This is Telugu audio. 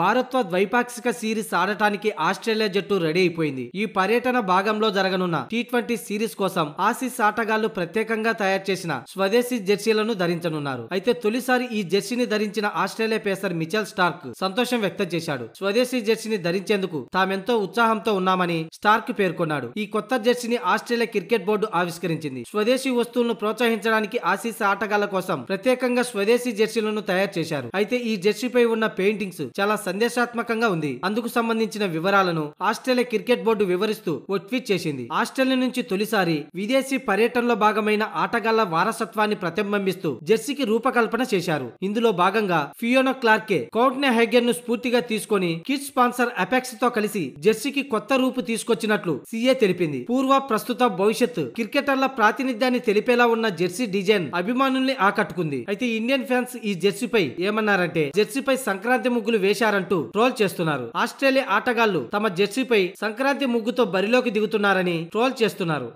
భారత్వ ద్వైపాక్షిక సిరీస్ ఆడటానికి ఆస్ట్రేలియా జట్టు రెడీ అయిపోయింది ఈ పర్యటన భాగంలో జరగనున్న టీ ట్వంటీ సిరీస్ కోసం ఆసీస్ ఆటగాళ్లు ప్రత్యేకంగా తయారు చేసిన స్వదేశీ జెర్సీలను ధరించనున్నారు అయితే తొలిసారి ఈ జెర్సీని ధరించిన ఆస్ట్రేలియా పేసర్ మిచెల్ స్టార్క్ సంతోషం వ్యక్తం చేశాడు స్వదేశీ జెర్సీని ధరించేందుకు తామెంతో ఉత్సాహంతో ఉన్నామని స్టార్క్ పేర్కొన్నాడు ఈ కొత్త జెర్సీని ఆస్ట్రేలియా క్రికెట్ బోర్డు ఆవిష్కరించింది స్వదేశీ వస్తువులను ప్రోత్సహించడానికి ఆసీస్ ఆటగాళ్ల కోసం ప్రత్యేకంగా స్వదేశీ జెర్సీలను తయారు చేశారు అయితే ఈ జెర్సీపై ఉన్న పెయింటింగ్స్ చాలా సందేశాత్మకంగా ఉంది అందుకు సంబంధించిన వివరాలను ఆస్ట్రేలియా క్రికెట్ బోర్డు వివరిస్తూ ఓ ట్వీట్ చేసింది ఆస్ట్రేలియా నుంచి తొలిసారి విదేశీ పర్యటనలో భాగమైన ఆటగాళ్ల వారసత్వాన్ని ప్రతిబింబిస్తూ జెర్సీకి రూపకల్పన చేశారు ఇందులో భాగంగా ఫియోనో క్లార్కే కౌట్నే హెగెన్ ను స్ఫూర్తిగా తీసుకుని కిడ్ స్పాన్సర్ అపెక్స్ తో కలిసి జెర్సీకి కొత్త రూపు తీసుకొచ్చినట్లు సీఏ తెలిపింది పూర్వ ప్రస్తుత భవిష్యత్ క్రికెటర్ల ప్రాతినిధ్యాన్ని తెలిపేలా ఉన్న జెర్సీ డిజైన్ అభిమానుల్ని ఆకట్టుకుంది అయితే ఇండియన్ ఫ్యాన్స్ ఈ జెర్సీపై ఏమన్నారంటే జెర్సీపై సంక్రాంతి ముగ్గులు వేశారు చేశారంటూ ట్రోల్ చేస్తున్నారు ఆస్ట్రేలియా ఆటగాళ్లు తమ జెర్సీపై సంక్రాంతి ముగ్గుతో బరిలోకి దిగుతున్నారని ట్రోల్ చేస్తున్నారు